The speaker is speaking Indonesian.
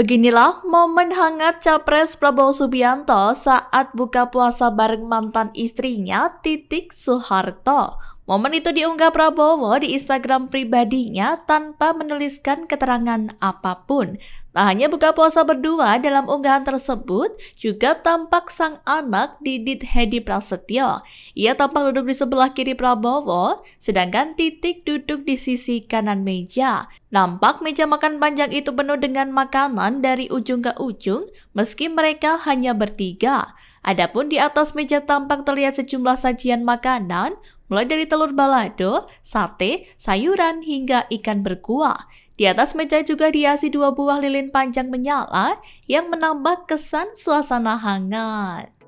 Beginilah momen hangat Capres Prabowo Subianto saat buka puasa bareng mantan istrinya Titik Soeharto. Momen itu diunggah Prabowo di Instagram pribadinya tanpa menuliskan keterangan apapun. Tak hanya buka puasa berdua dalam unggahan tersebut, juga tampak sang anak Didit Hedi Prasetyo. Ia tampak duduk di sebelah kiri Prabowo, sedangkan Titik duduk di sisi kanan meja. Nampak meja makan panjang itu penuh dengan makanan dari ujung ke ujung, meski mereka hanya bertiga. Adapun di atas meja tampak terlihat sejumlah sajian makanan, mulai dari telur balado, sate, sayuran, hingga ikan berkuah. Di atas meja juga dihiasi dua buah lilin panjang menyala yang menambah kesan suasana hangat.